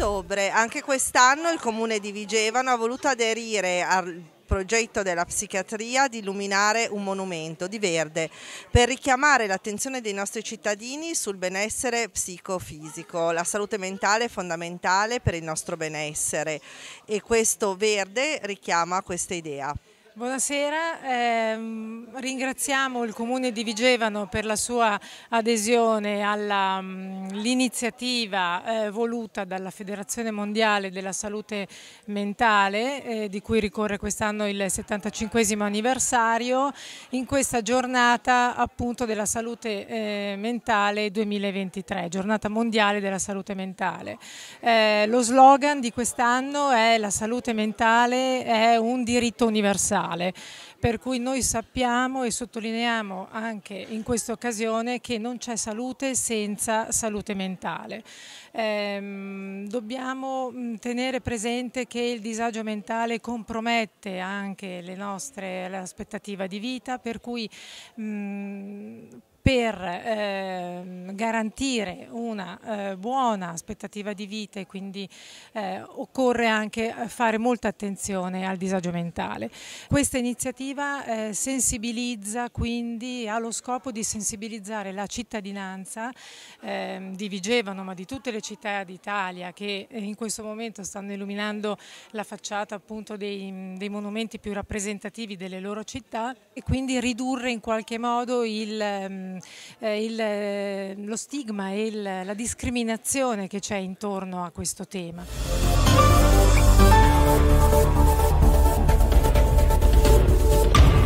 ottobre, anche quest'anno il comune di Vigevano ha voluto aderire al progetto della psichiatria di illuminare un monumento di verde per richiamare l'attenzione dei nostri cittadini sul benessere psicofisico. La salute mentale è fondamentale per il nostro benessere e questo verde richiama questa idea. Buonasera, eh, ringraziamo il Comune di Vigevano per la sua adesione all'iniziativa mm, eh, voluta dalla Federazione Mondiale della Salute Mentale eh, di cui ricorre quest'anno il 75 anniversario in questa giornata appunto della salute eh, mentale 2023, giornata mondiale della salute mentale. Eh, lo slogan di quest'anno è la salute mentale è un diritto universale totale, per cui noi sappiamo e sottolineiamo anche in questa occasione che non c'è salute senza salute mentale. Ehm, dobbiamo mm, tenere presente che il disagio mentale compromette anche le nostre aspettative di vita, per cui mh, mm, per eh, garantire una eh, buona aspettativa di vita e quindi eh, occorre anche eh, fare molta attenzione al disagio mentale. Questa iniziativa eh, sensibilizza quindi, ha lo scopo di sensibilizzare la cittadinanza ehm, di Vigevano ma di tutte le città d'Italia che eh, in questo momento stanno illuminando la facciata appunto dei, dei monumenti più rappresentativi delle loro città e quindi ridurre in qualche modo il ehm, Ehm, eh, il, eh, lo stigma e il, la discriminazione che c'è intorno a questo tema.